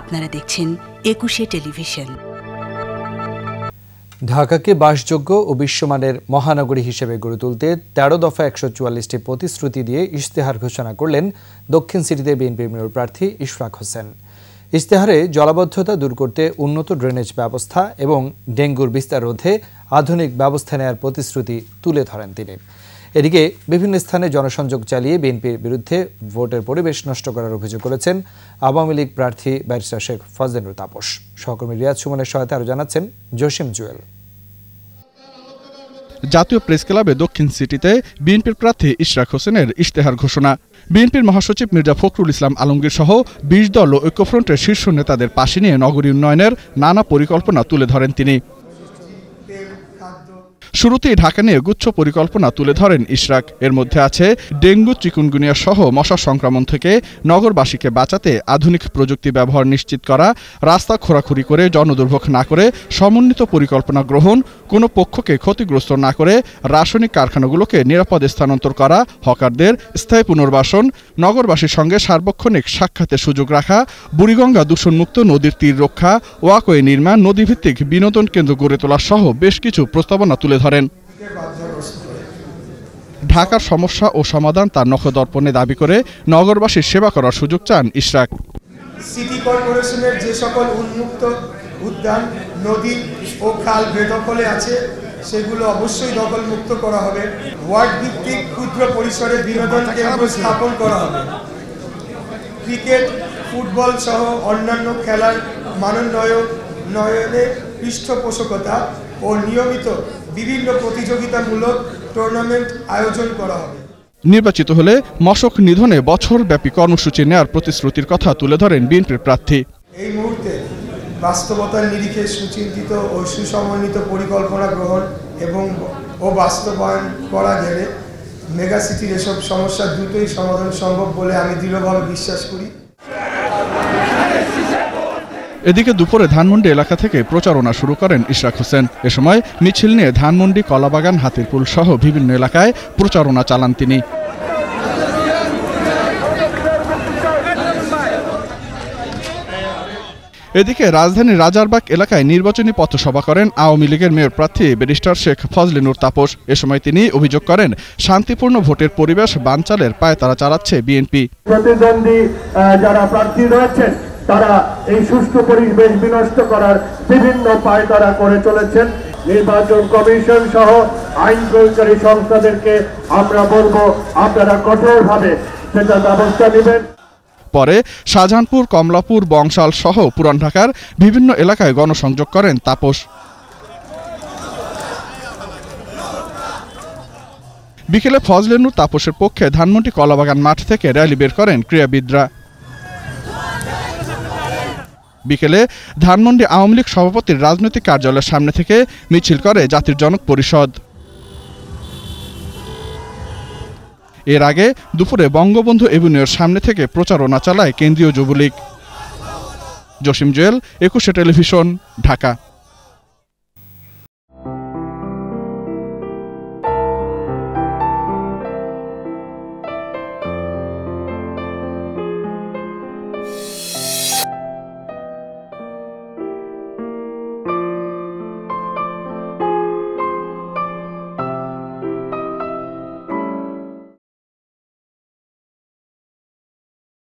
আপনারা দেখছেন একুশে টেলিভিশন ঢাকাকে বাসযোগ্য ও বিশ্বমানের মহানগরী হিসেবে গড়ে তুলতে তেরো দফা একশো চুয়াল্লিশটি প্রতিশ্রুতি দিয়ে ইশতেহার ঘোষণা করলেন দক্ষিণ সিটিতে বিএনপির মেয়র প্রার্থী ইশরাক হোসেন ইশতেহারে জলাবদ্ধতা দূর করতে উন্নত ড্রেনেজ ব্যবস্থা এবং ডেঙ্গুর বিস্তার রোধে আধুনিক ব্যবস্থা নেয়ার প্রতিশ্রুতি তুলে ধরেন তিনি এদিকে বিভিন্ন স্থানে জনসংযোগ চালিয়ে বিএনপির বিরুদ্ধে ভোটের পরিবেশ নষ্ট করার অভিযোগ করেছেন আওয়ামী লীগ প্রার্থী ব্যারিস্টার শেখ ফজলেনুর তাপস সহকর্মী রিয়াজ সুমনের সহায়তা আরও জানাচ্ছেন জসিম জুয়েল জাতীয় প্রেস ক্লাবে দক্ষিণ সিটিতে বিএনপির প্রার্থী ইশরাক হোসেনের ইশতেহার ঘোষণা বিএনপির মহাসচিব মির্জা ফখরুল ইসলাম আলমগীর সহ বিশ দল ও ঐক্যফ্রন্টের শীর্ষ নেতাদের পাশে নিয়ে নগরী উন্নয়নের নানা পরিকল্পনা তুলে ধরেন তিনি শুরুতেই ঢাকা নিয়ে গুচ্ছ পরিকল্পনা তুলে ধরেন ইশরাক এর মধ্যে আছে ডেঙ্গু চিকুনগুনিয়া সহ মশা সংক্রমণ থেকে নগরবাসীকে বাঁচাতে আধুনিক প্রযুক্তি ব্যবহার নিশ্চিত করা রাস্তা খোরাখুরি করে জনদুর্ভোগ না করে সমন্বিত পরিকল্পনা গ্রহণ কোনো পক্ষকে ক্ষতিগ্রস্ত না করে রাসায়নিক কারখানাগুলোকে নিরাপদে স্থানান্তর করা হকারদের স্থায়ী পুনর্বাসন নগরবাসীর সঙ্গে সার্বক্ষণিক সাক্ষাতে সুযোগ রাখা বুড়িগঙ্গা দূষণমুক্ত নদীর তীর রক্ষা ওয়াকওয়ে নির্মাণ নদীভিত্তিক বিনোদন কেন্দ্র গড়ে তোলা সহ বেশ কিছু প্রস্তাবনা তুলে ধরেন ঢাকার সমস্যা ও সমাধান তার নখ দর্পণে দাবি করে নগরবাসীর সেবা করার সুযোগ চান ইশরাক সিটি কর্পোরেশনের যে সকল উন্মুক্ত উদ্যান নদী ও খাল বেদখলে আছে সেগুলো অবশ্যই দখলমুক্ত করা হবে ওয়ার্ড ভিত্তিক ক্ষুদ্র পরিসরে বিনোদন কেন্দ্র স্থাপন করা হবে ক্রিকেট ফুটবল সহ অন্যান্য খেলার মানোন্নয় নয়নে পৃষ্ঠপোষকতা ও নিয়মিত বিভিন্ন প্রতিযোগিতামূলক টুর্নামেন্ট আয়োজন করা হবে নির্বাচিত হলে মশক নিধনে বছরব্যাপী কর্মসূচি নেয়ার প্রতিশ্রুতির কথা তুলে ধরেন বিএনপির প্রার্থী এই মুহূর্তে বাস্তবতার নিরিখে সুচিন্তিত ও সুসমন্বিত পরিকল্পনা গ্রহণ এবং ও বাস্তবায়ন করা গেলে মেগাসিটির এসব সমস্যা দ্রুতই সমাধান সম্ভব বলে আমি দৃঢ়ভাবে বিশ্বাস করি এদিকে দুপুরে ধানমন্ডি এলাকা থেকে প্রচারণা শুরু করেন ইশরাক হোসেন এ সময় মিছিল নিয়ে ধানমন্ডি কলাবাগান হাতিরপুল সহ বিভিন্ন এলাকায় প্রচারণা চালান তিনি এদিকে রাজধানীর রাজারবাগ এলাকায় নির্বাচনী পথসভা করেন আওয়ামী লীগের মেয়র প্রার্থী ব্যারিস্টার শেখ ফজলে নূর তাপস এ সময় তিনি অভিযোগ করেন শান্তিপূর্ণ ভোটের পরিবেশ বানচালের পায়ে তারা চালাচ্ছে বিএনপি প্রতিদ্বন্দ্বী যারা প্রার্থী রয়েছেন তারা এই সুষ্ঠু পরিবেশ বিনষ্ট করার বিভিন্ন পায় তারা করে চলেছেন নির্বাচন কমিশন সহ আইন প্রয়োগকারী সংস্থাদেরকে আমরা বলবো আপনারা কঠোরভাবে সেটা ব্যবস্থা নেবেন পরে শাহজাহানপুর কমলাপুর বংশাল সহ পুরান ঢাকার বিভিন্ন এলাকায় গণসংযোগ করেন তাপস বিকেলে ফজলেনু তাপসের পক্ষে ধানমন্ডি কলাবাগান মাঠ থেকে র্যালি বের করেন ক্রীড়াবিদরা বিকেলে ধানমন্ডি আওয়ামী লীগ সভাপতির রাজনৈতিক কার্যালয়ের সামনে থেকে মিছিল করে জাতির জনক পরিষদ এর আগে দুপুরে বঙ্গবন্ধু এভিনিউর সামনে থেকে প্রচারণা চালায় কেন্দ্রীয় যুবলীগ জসিম জুয়েল একুশে টেলিভিশন ঢাকা